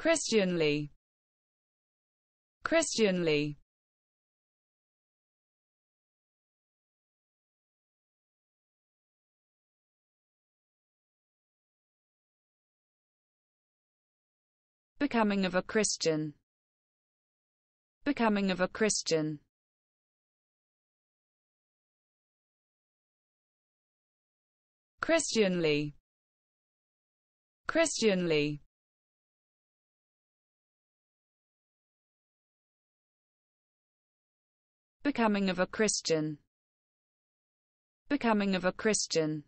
Christianly. Christianly. Becoming of a Christian. Becoming of a Christian. Christianly. Christianly. Becoming of a Christian. Becoming of a Christian.